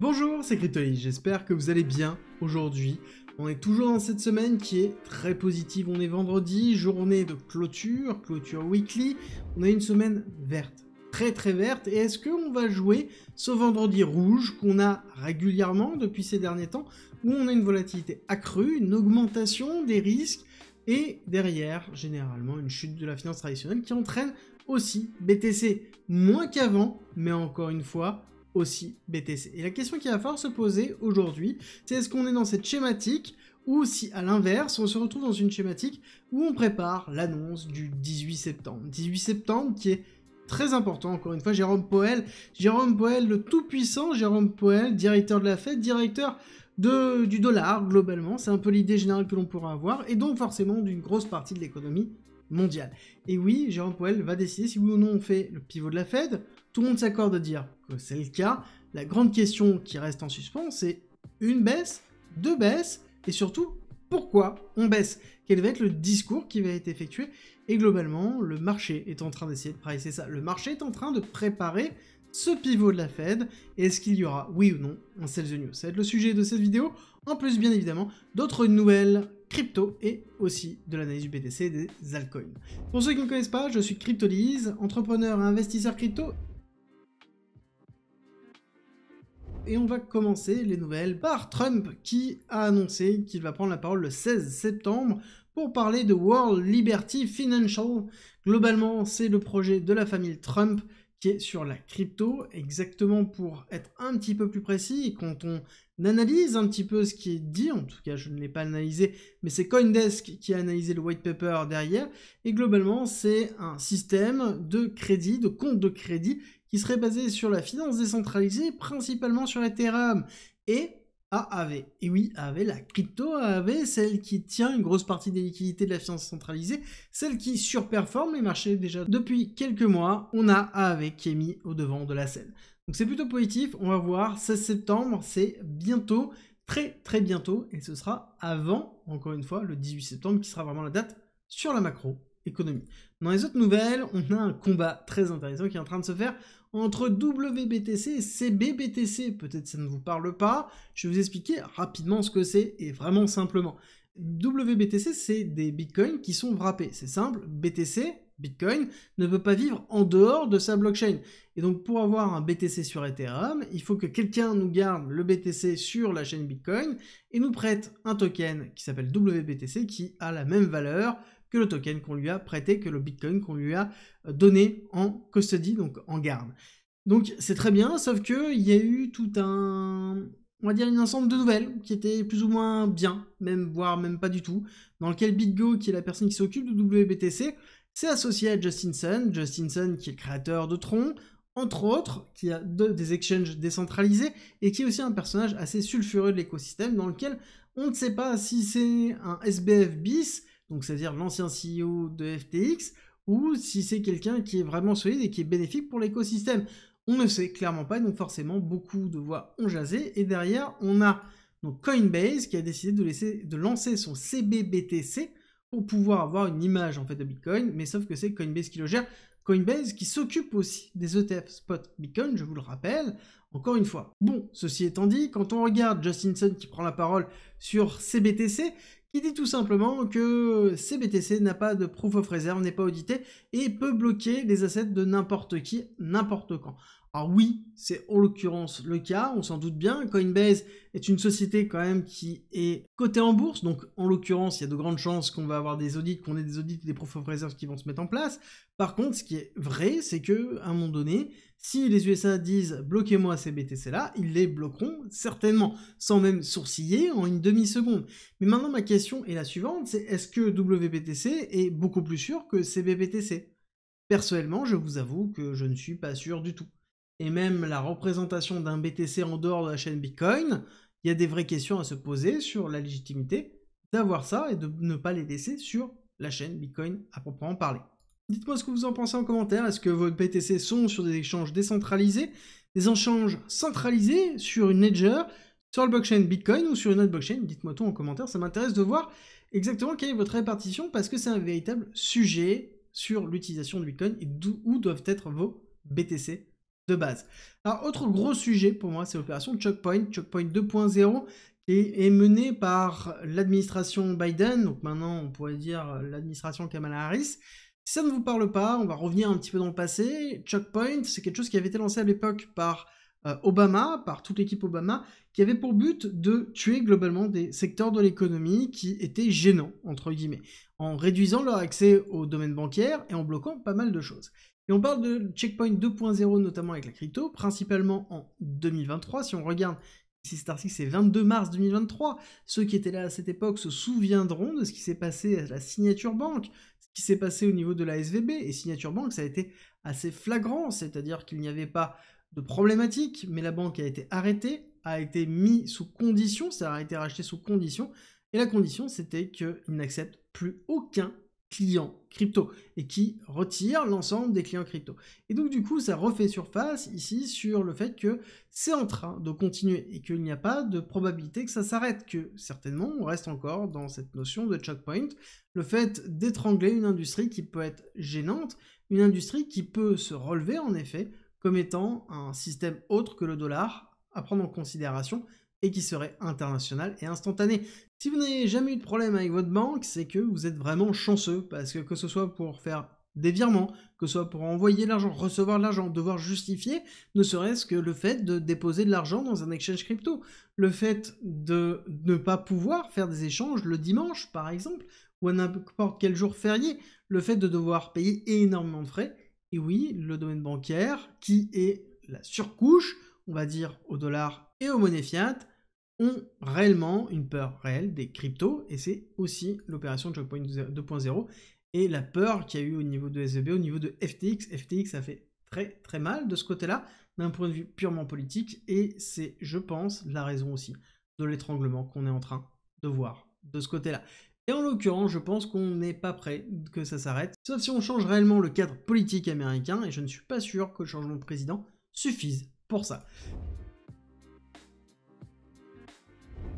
Bonjour, c'est Cryptoly, j'espère que vous allez bien aujourd'hui. On est toujours dans cette semaine qui est très positive. On est vendredi, journée de clôture, clôture weekly. On a une semaine verte, très très verte. Et est-ce qu'on va jouer ce vendredi rouge qu'on a régulièrement depuis ces derniers temps, où on a une volatilité accrue, une augmentation des risques et derrière, généralement, une chute de la finance traditionnelle qui entraîne aussi BTC moins qu'avant, mais encore une fois, aussi BTC. Et la question qui va falloir se poser aujourd'hui, c'est est-ce qu'on est dans cette schématique ou si à l'inverse, on se retrouve dans une schématique où on prépare l'annonce du 18 septembre. 18 septembre qui est très important, encore une fois, Jérôme Poel, Jérôme Poel, le tout-puissant Jérôme Poel, directeur de la Fed, directeur de, du dollar globalement, c'est un peu l'idée générale que l'on pourra avoir, et donc forcément d'une grosse partie de l'économie mondiale. Et oui, Jérôme Powell va décider si oui ou non on fait le pivot de la Fed, tout le monde s'accorde à dire que c'est le cas. La grande question qui reste en suspens, c'est une baisse, deux baisses, et surtout pourquoi on baisse Quel va être le discours qui va être effectué Et globalement, le marché est en train d'essayer de pricer ça. Le marché est en train de préparer ce pivot de la Fed. Est-ce qu'il y aura, oui ou non, un sell news Ça va être le sujet de cette vidéo. En plus, bien évidemment, d'autres nouvelles crypto et aussi de l'analyse du BTC des altcoins. Pour ceux qui ne connaissent pas, je suis CryptoLise, entrepreneur et investisseur crypto et on va commencer les nouvelles par Trump qui a annoncé qu'il va prendre la parole le 16 septembre pour parler de World Liberty Financial. Globalement, c'est le projet de la famille Trump qui est sur la crypto, exactement pour être un petit peu plus précis, quand on analyse un petit peu ce qui est dit, en tout cas je ne l'ai pas analysé, mais c'est Coindesk qui a analysé le white paper derrière, et globalement c'est un système de crédit, de compte de crédit, qui serait basé sur la finance décentralisée, principalement sur Ethereum et AAV. Et oui, AAV, la crypto AAV, celle qui tient une grosse partie des liquidités de la finance centralisée, celle qui surperforme les marchés déjà depuis quelques mois. On a AAV qui est mis au devant de la scène. Donc c'est plutôt positif, on va voir, 16 septembre, c'est bientôt, très très bientôt, et ce sera avant, encore une fois, le 18 septembre, qui sera vraiment la date sur la macroéconomie. Dans les autres nouvelles, on a un combat très intéressant qui est en train de se faire entre WBTC et CBBTC. Peut-être ça ne vous parle pas. Je vais vous expliquer rapidement ce que c'est et vraiment simplement. WBTC, c'est des bitcoins qui sont wrappés. C'est simple, BTC, Bitcoin, ne peut pas vivre en dehors de sa blockchain. Et donc pour avoir un BTC sur Ethereum, il faut que quelqu'un nous garde le BTC sur la chaîne Bitcoin et nous prête un token qui s'appelle WBTC qui a la même valeur que le token qu'on lui a prêté, que le Bitcoin qu'on lui a euh, donné en custody, donc en garde. Donc c'est très bien, sauf qu'il y a eu tout un, on va dire, un ensemble de nouvelles qui étaient plus ou moins bien, même voire même pas du tout, dans lequel BitGo, qui est la personne qui s'occupe de WBTC, s'est associé à Justinson, Justinson qui est le créateur de Tron, entre autres, qui a des exchanges décentralisés, et qui est aussi un personnage assez sulfureux de l'écosystème, dans lequel on ne sait pas si c'est un SBF bis, donc c'est-à-dire l'ancien CEO de FTX, ou si c'est quelqu'un qui est vraiment solide et qui est bénéfique pour l'écosystème. On ne sait clairement pas, donc forcément beaucoup de voix ont jasé, et derrière on a donc Coinbase qui a décidé de, laisser, de lancer son CBBTC pour pouvoir avoir une image en fait de Bitcoin, mais sauf que c'est Coinbase qui le gère, Coinbase qui s'occupe aussi des ETF spot Bitcoin, je vous le rappelle, encore une fois. Bon, ceci étant dit, quand on regarde Justin Justinson qui prend la parole sur CBTC, qui dit tout simplement que CBTC n'a pas de proof of reserve, n'est pas audité et peut bloquer les assets de n'importe qui, n'importe quand. Alors oui, c'est en l'occurrence le cas, on s'en doute bien. Coinbase est une société quand même qui est cotée en bourse, donc en l'occurrence, il y a de grandes chances qu'on va avoir des audits, qu'on ait des audits et des proof of reserve qui vont se mettre en place. Par contre, ce qui est vrai, c'est que à un moment donné, si les USA disent bloquez-moi ces BTC-là, ils les bloqueront certainement, sans même sourciller en une demi-seconde. Mais maintenant, ma question est la suivante, c'est est-ce que WBTC est beaucoup plus sûr que CBBTC Personnellement, je vous avoue que je ne suis pas sûr du tout. Et même la représentation d'un BTC en dehors de la chaîne Bitcoin, il y a des vraies questions à se poser sur la légitimité d'avoir ça et de ne pas les laisser sur la chaîne Bitcoin à proprement parler. Dites-moi ce que vous en pensez en commentaire. Est-ce que vos BTC sont sur des échanges décentralisés, des échanges centralisés sur une ledger, sur le blockchain Bitcoin ou sur une autre blockchain Dites-moi tout en commentaire. Ça m'intéresse de voir exactement quelle est votre répartition parce que c'est un véritable sujet sur l'utilisation de Bitcoin et où doivent être vos BTC de base. Alors, autre gros sujet pour moi, c'est l'opération Chockpoint, Chockpoint 2.0, qui est menée par l'administration Biden, donc maintenant on pourrait dire l'administration Kamala Harris, si ça ne vous parle pas, on va revenir un petit peu dans le passé. Checkpoint, c'est quelque chose qui avait été lancé à l'époque par euh, Obama, par toute l'équipe Obama, qui avait pour but de tuer globalement des secteurs de l'économie qui étaient gênants, entre guillemets, en réduisant leur accès au domaine bancaire et en bloquant pas mal de choses. Et on parle de Checkpoint 2.0, notamment avec la crypto, principalement en 2023. Si on regarde si article c'est 22 mars 2023, ceux qui étaient là à cette époque se souviendront de ce qui s'est passé à la signature banque, qui s'est passé au niveau de la SVB et Signature Bank, ça a été assez flagrant, c'est-à-dire qu'il n'y avait pas de problématique, mais la banque a été arrêtée, a été mise sous condition, ça a été racheté sous condition, et la condition c'était qu'il n'accepte plus aucun clients crypto et qui retire l'ensemble des clients crypto. Et donc du coup, ça refait surface ici sur le fait que c'est en train de continuer et qu'il n'y a pas de probabilité que ça s'arrête, que certainement on reste encore dans cette notion de checkpoint, le fait d'étrangler une industrie qui peut être gênante, une industrie qui peut se relever en effet comme étant un système autre que le dollar à prendre en considération et qui serait international et instantané. Si vous n'avez jamais eu de problème avec votre banque, c'est que vous êtes vraiment chanceux, parce que que ce soit pour faire des virements, que ce soit pour envoyer l'argent, recevoir l'argent, devoir justifier, ne serait-ce que le fait de déposer de l'argent dans un exchange crypto, le fait de ne pas pouvoir faire des échanges le dimanche par exemple, ou à n'importe quel jour férié, le fait de devoir payer énormément de frais, et oui, le domaine bancaire, qui est la surcouche, on va dire, au dollar et aux monnaies fiat, ont réellement une peur réelle des cryptos, et c'est aussi l'opération de Checkpoint 2.0 et la peur qu'il y a eu au niveau de SEB, au niveau de FTX. FTX a fait très très mal de ce côté-là, d'un point de vue purement politique, et c'est, je pense, la raison aussi de l'étranglement qu'on est en train de voir de ce côté-là. Et en l'occurrence, je pense qu'on n'est pas prêt que ça s'arrête, sauf si on change réellement le cadre politique américain, et je ne suis pas sûr que le changement de président suffise pour ça.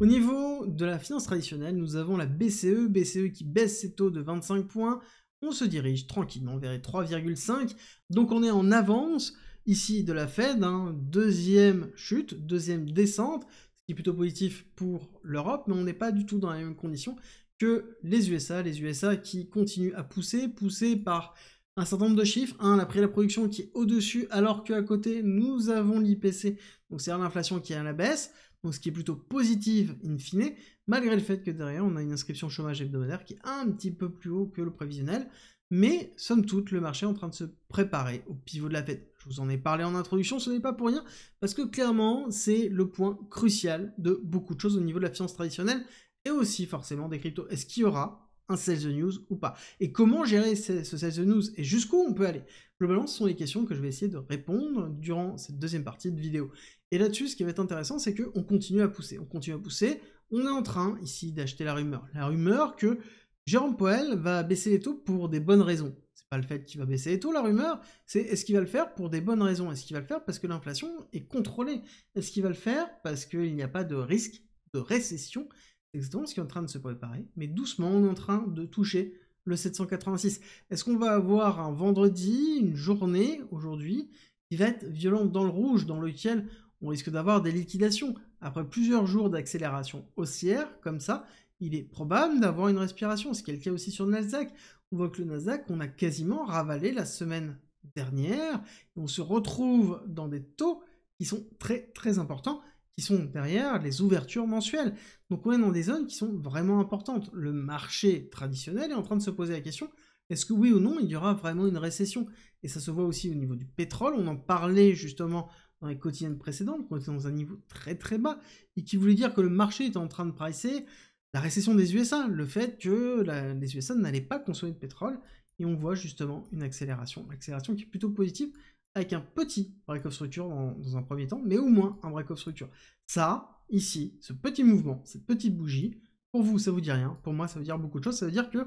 Au niveau de la finance traditionnelle, nous avons la BCE, BCE qui baisse ses taux de 25 points. On se dirige tranquillement vers les 3,5. Donc on est en avance ici de la Fed, hein. deuxième chute, deuxième descente, ce qui est plutôt positif pour l'Europe, mais on n'est pas du tout dans les mêmes conditions que les USA, les USA qui continuent à pousser, pousser par un certain nombre de chiffres, un, la la production qui est au-dessus, alors qu'à côté, nous avons l'IPC, donc c'est-à-dire l'inflation qui est à la baisse, donc ce qui est plutôt positif in fine, malgré le fait que derrière on a une inscription chômage hebdomadaire qui est un petit peu plus haut que le prévisionnel, mais somme toute, le marché est en train de se préparer au pivot de la fête. Je vous en ai parlé en introduction, ce n'est pas pour rien, parce que clairement, c'est le point crucial de beaucoup de choses au niveau de la finance traditionnelle et aussi forcément des cryptos. Est-ce qu'il y aura un sales news ou pas Et comment gérer ce, sales sales news et jusqu'où on peut aller Globalement, ce sont les questions que je vais essayer de répondre durant cette deuxième partie de vidéo. Et là-dessus, ce qui va être intéressant, c'est qu'on continue à pousser. On continue à pousser. On est en train, ici, d'acheter la rumeur. La rumeur que Jérôme Poel va baisser les taux pour des bonnes raisons. C'est pas le fait qu'il va baisser les taux, la rumeur, c'est est-ce qu'il va le faire pour des bonnes raisons Est-ce qu'il va le faire parce que l'inflation est contrôlée Est-ce qu'il va le faire parce qu'il n'y a pas de risque de récession c'est ce qui est en train de se préparer, mais doucement, on est en train de toucher le 786. Est-ce qu'on va avoir un vendredi, une journée aujourd'hui, qui va être violente dans le rouge, dans lequel on risque d'avoir des liquidations Après plusieurs jours d'accélération haussière, comme ça, il est probable d'avoir une respiration. C'est le cas aussi sur le Nasdaq. On voit que le Nasdaq, on a quasiment ravalé la semaine dernière. Et on se retrouve dans des taux qui sont très très importants sont derrière les ouvertures mensuelles. Donc on est dans des zones qui sont vraiment importantes. Le marché traditionnel est en train de se poser la question, est-ce que oui ou non, il y aura vraiment une récession Et ça se voit aussi au niveau du pétrole, on en parlait justement dans les quotidiennes précédentes, qu'on était dans un niveau très très bas, et qui voulait dire que le marché était en train de pricer la récession des USA, le fait que les USA n'allaient pas consommer de pétrole, et on voit justement une accélération, une accélération qui est plutôt positive, avec un petit break of structure dans, un premier temps, mais au moins un break of structure. Ça, ici, ce petit mouvement, cette petite bougie, pour vous, ça vous dit rien. Pour moi, ça veut dire beaucoup de choses. Ça veut dire que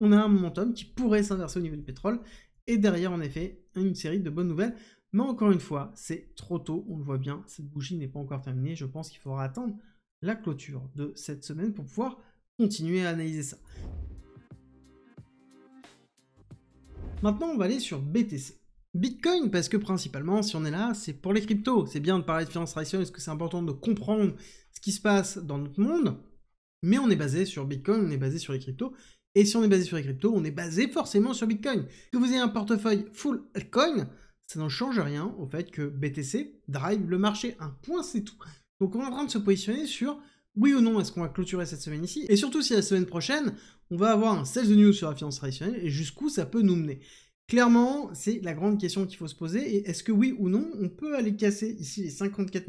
on a un momentum qui pourrait s'inverser au niveau du pétrole. Et derrière, en effet, une série de bonnes nouvelles. Mais encore une fois, c'est trop tôt. On le voit bien. Cette bougie n'est pas encore terminée. Je pense qu'il faudra attendre la clôture de cette semaine pour pouvoir continuer à analyser ça. Maintenant, on va aller sur BTC. Bitcoin, parce que principalement, si on est là, c'est pour les cryptos. C'est bien de parler de finance traditionnelle, parce que c'est important de comprendre ce qui se passe dans notre monde, mais on est basé sur Bitcoin, on est basé sur les cryptos. Et si on est basé sur les cryptos, on est basé forcément sur Bitcoin. Que vous ayez un portefeuille full coin ça n'en change rien au fait que BTC drive le marché. Un point, c'est tout. Donc on est en train de se positionner sur oui ou non, est-ce qu'on va clôturer cette semaine ici Et surtout si la semaine prochaine, on va avoir un sales de news sur la finance traditionnelle et jusqu'où ça peut nous mener. Clairement, c'est la grande question qu'il faut se poser. Et est-ce que oui ou non, on peut aller casser ici les 54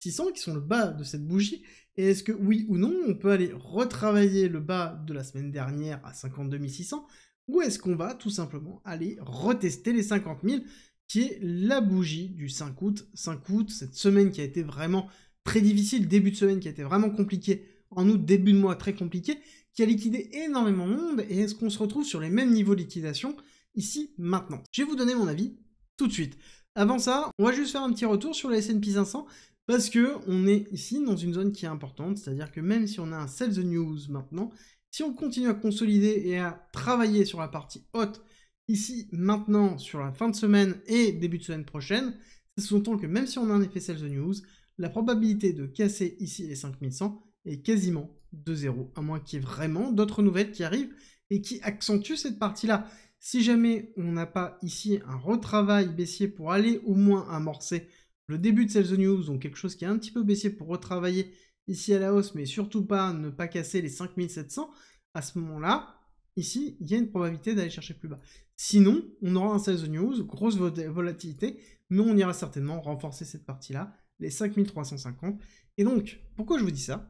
600 qui sont le bas de cette bougie Et est-ce que oui ou non, on peut aller retravailler le bas de la semaine dernière à 52 600 Ou est-ce qu'on va tout simplement aller retester les 50 000 qui est la bougie du 5 août. 5 août, cette semaine qui a été vraiment très difficile, début de semaine qui a été vraiment compliqué, en août, début de mois très compliqué, qui a liquidé énormément de monde. Et est-ce qu'on se retrouve sur les mêmes niveaux de liquidation ici maintenant. Je vais vous donner mon avis tout de suite. Avant ça, on va juste faire un petit retour sur le S&P 500 parce que on est ici dans une zone qui est importante, c'est-à-dire que même si on a un sell the news maintenant, si on continue à consolider et à travailler sur la partie haute ici maintenant sur la fin de semaine et début de semaine prochaine, c'est sous-entend que même si on a un effet sell the news, la probabilité de casser ici les 5100 est quasiment de zéro, à moins qu'il y ait vraiment d'autres nouvelles qui arrivent et qui accentuent cette partie-là. Si jamais on n'a pas ici un retravail baissier pour aller au moins amorcer le début de Sales News, donc quelque chose qui est un petit peu baissier pour retravailler ici à la hausse, mais surtout pas ne pas casser les 5700, à ce moment-là, ici, il y a une probabilité d'aller chercher plus bas. Sinon, on aura un sales news, grosse volatilité, mais on ira certainement renforcer cette partie-là, les 5350. Et donc, pourquoi je vous dis ça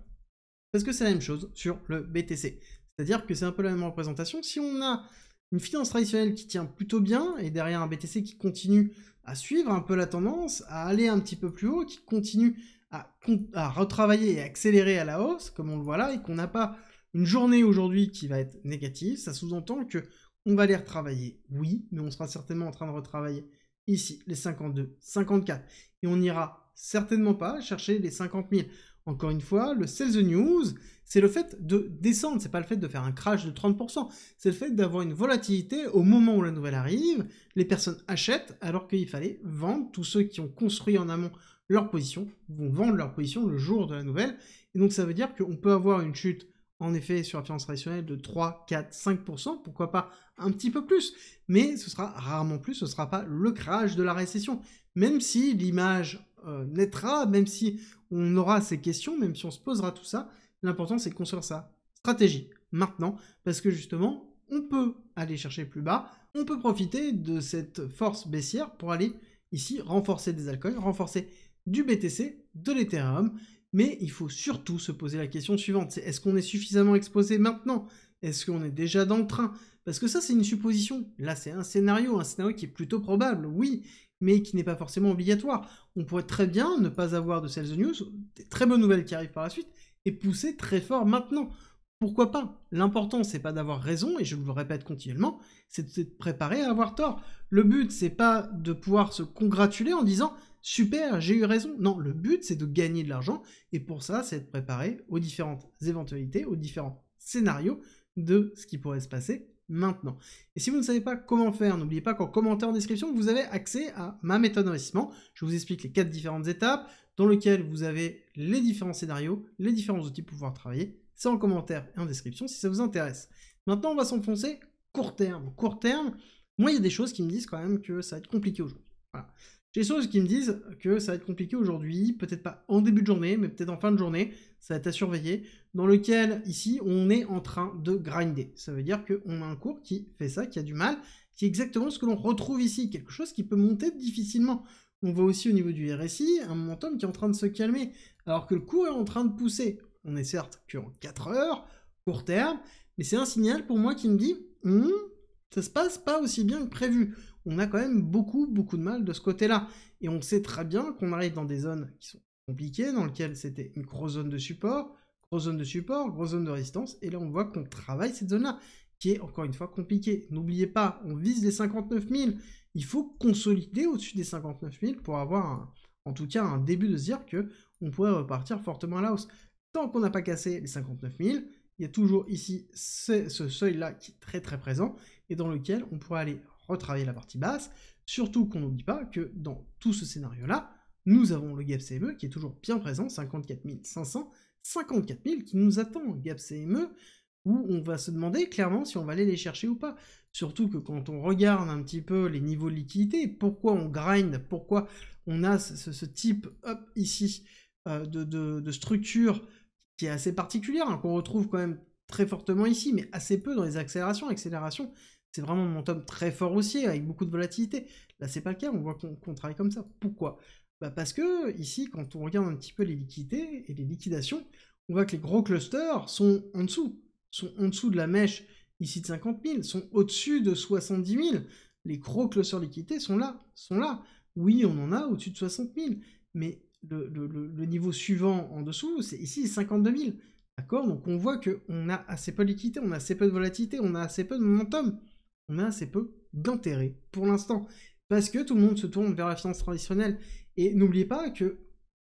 Parce que c'est la même chose sur le BTC. C'est-à-dire que c'est un peu la même représentation. Si on a une finance traditionnelle qui tient plutôt bien et derrière un BTC qui continue à suivre un peu la tendance, à aller un petit peu plus haut, qui continue à, à retravailler et accélérer à la hausse, comme on le voit là, et qu'on n'a pas une journée aujourd'hui qui va être négative, ça sous-entend que on va les retravailler, oui, mais on sera certainement en train de retravailler ici les 52, 54, et on n'ira certainement pas chercher les 50 000. Encore une fois, le Sell the News c'est le fait de descendre, c'est pas le fait de faire un crash de 30%, c'est le fait d'avoir une volatilité au moment où la nouvelle arrive, les personnes achètent alors qu'il fallait vendre, tous ceux qui ont construit en amont leur position vont vendre leur position le jour de la nouvelle, et donc ça veut dire qu'on peut avoir une chute en effet sur la finance traditionnelle de 3, 4, 5%, pourquoi pas un petit peu plus, mais ce sera rarement plus, ce sera pas le crash de la récession, même si l'image euh, naîtra, même si on aura ces questions, même si on se posera tout ça, L'important, c'est de construire sa stratégie maintenant, parce que justement, on peut aller chercher plus bas, on peut profiter de cette force baissière pour aller ici renforcer des alcools, renforcer du BTC, de l'Ethereum, mais il faut surtout se poser la question suivante, c'est est-ce qu'on est suffisamment exposé maintenant Est-ce qu'on est déjà dans le train Parce que ça c'est une supposition, là c'est un scénario, un scénario qui est plutôt probable, oui, mais qui n'est pas forcément obligatoire. On pourrait très bien ne pas avoir de sales news, des très bonnes nouvelles qui arrivent par la suite, et pousser très fort maintenant. Pourquoi pas L'important, c'est pas d'avoir raison, et je vous le répète continuellement, c'est de se préparer à avoir tort. Le but, c'est pas de pouvoir se congratuler en disant super, j'ai eu raison. Non, le but, c'est de gagner de l'argent, et pour ça, c'est de préparer aux différentes éventualités, aux différents scénarios de ce qui pourrait se passer maintenant. Et si vous ne savez pas comment faire, n'oubliez pas qu'en commentaire en description, vous avez accès à ma méthode d'investissement. Je vous explique les quatre différentes étapes, dans lequel vous avez les différents scénarios, les différents outils pour pouvoir travailler. C'est en commentaire et en description si ça vous intéresse. Maintenant, on va s'enfoncer court terme. Court terme, moi, il y a des choses qui me disent quand même que ça va être compliqué aujourd'hui. Voilà. J'ai des choses qui me disent que ça va être compliqué aujourd'hui, peut-être pas en début de journée, mais peut-être en fin de journée, ça va être à surveiller, dans lequel, ici, on est en train de grinder. Ça veut dire qu'on a un cours qui fait ça, qui a du mal, qui est exactement ce que l'on retrouve ici, quelque chose qui peut monter difficilement. On voit aussi au niveau du RSI un momentum qui est en train de se calmer, alors que le cours est en train de pousser. On est certes qu'en 4 heures, court terme, mais c'est un signal pour moi qui me dit hmm, ça se passe pas aussi bien que prévu. On a quand même beaucoup, beaucoup de mal de ce côté-là. Et on sait très bien qu'on arrive dans des zones qui sont compliquées, dans lesquelles c'était une grosse zone de support, grosse zone de support, grosse zone de résistance, et là on voit qu'on travaille cette zone-là qui est encore une fois compliqué. N'oubliez pas, on vise les 59 000. Il faut consolider au-dessus des 59 000 pour avoir en tout cas un début de se dire que on pourrait repartir fortement à la hausse. Tant qu'on n'a pas cassé les 59 000, il y a toujours ici ce seuil-là qui est très très présent et dans lequel on pourrait aller retravailler la partie basse. Surtout qu'on n'oublie pas que dans tout ce scénario-là, nous avons le gap CME qui est toujours bien présent, 54 500, 54 000 qui nous attend. Gap CME, où on va se demander clairement si on va aller les chercher ou pas. Surtout que quand on regarde un petit peu les niveaux de liquidité, pourquoi on grind, pourquoi on a ce, type up ici euh, de, structure qui est assez particulière, hein, qu'on retrouve quand même très fortement ici, mais assez peu dans les accélérations. Accélération, c'est vraiment un momentum très fort aussi, avec beaucoup de volatilité. Là, c'est pas le cas, on voit qu'on travaille comme ça. Pourquoi bah, Parce que ici, quand on regarde un petit peu les liquidités et les liquidations, on voit que les gros clusters sont en dessous sont en dessous de la mèche ici de 50 000, sont au-dessus de 70 000. Les gros sur liquités sont là, sont là. Oui, on en a au-dessus de 60 000, mais le, niveau suivant en dessous, c'est ici 52 000. D'accord Donc on voit qu'on a assez peu de liquidité, on a assez peu de volatilité, on a assez peu de momentum, on a assez peu d'intérêt pour l'instant. Parce que tout le monde se tourne vers la finance traditionnelle. Et n'oubliez pas que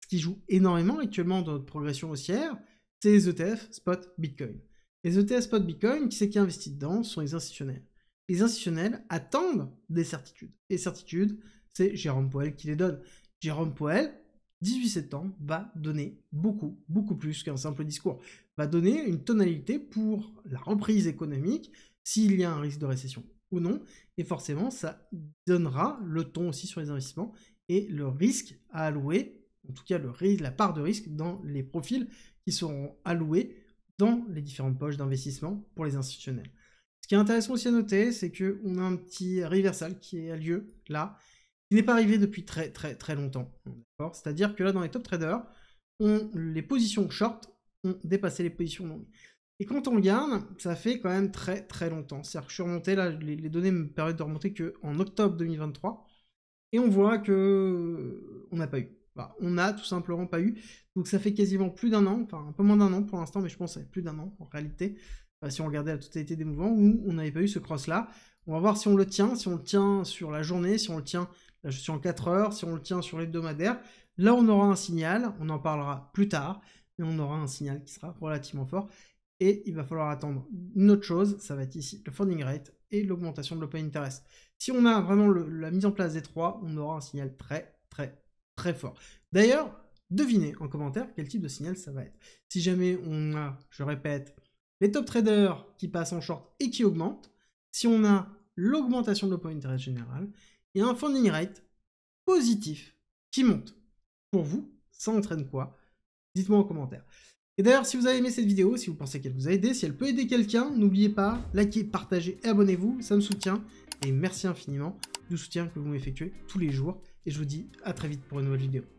ce qui joue énormément actuellement dans notre progression haussière, c'est les ETF, spot, bitcoin. Les ETF spot Bitcoin, qui c'est qui investit dedans Ce sont les institutionnels. Les institutionnels attendent des certitudes. Et certitudes, c'est Jérôme Poel qui les donne. Jérôme Poel, 18 septembre, va donner beaucoup, beaucoup plus qu'un simple discours. Va donner une tonalité pour la reprise économique, s'il y a un risque de récession ou non. Et forcément, ça donnera le ton aussi sur les investissements et le risque à allouer, en tout cas le, la part de risque dans les profils qui seront alloués dans les différentes poches d'investissement pour les institutionnels. Ce qui est intéressant aussi à noter, c'est qu'on a un petit reversal qui a lieu là, qui n'est pas arrivé depuis très très très longtemps. C'est-à-dire que là, dans les top traders, les positions short ont dépassé les positions longues. Et quand on regarde, ça fait quand même très très longtemps. C'est-à-dire que je suis remonté, là, les, données me permettent de remonter qu'en octobre 2023, et on voit que euh, on n'a pas eu. Bah, on n'a tout simplement pas eu. Donc ça fait quasiment plus d'un an, enfin un peu moins d'un an pour l'instant, mais je pense que plus d'un an en réalité, euh, si on regardait la totalité des mouvements, où on n'avait pas eu ce cross-là. On va voir si on le tient, si on le tient sur la journée, si on le tient là, je suis en 4 heures, si on le tient sur l'hebdomadaire. Là, on aura un signal, on en parlera plus tard, mais on aura un signal qui sera relativement fort. Et il va falloir attendre une autre chose, ça va être ici le funding rate et l'augmentation de l'open interest. Si on a vraiment la mise en place des trois, on aura un signal très très très fort. D'ailleurs, devinez en commentaire quel type de signal ça va être. Si jamais on a, je répète, les top traders qui passent en short et qui augmentent, si on a l'augmentation de l'opinion interest général et un funding rate positif qui monte. Pour vous, ça entraîne quoi Dites-moi en commentaire. Et d'ailleurs, si vous avez aimé cette vidéo, si vous pensez qu'elle vous a aidé, si elle peut aider quelqu'un, n'oubliez pas, likez, partagez et abonnez-vous, ça me soutient. Et merci infiniment du soutien que vous m'effectuez tous les jours et je vous dis à très vite pour une nouvelle vidéo.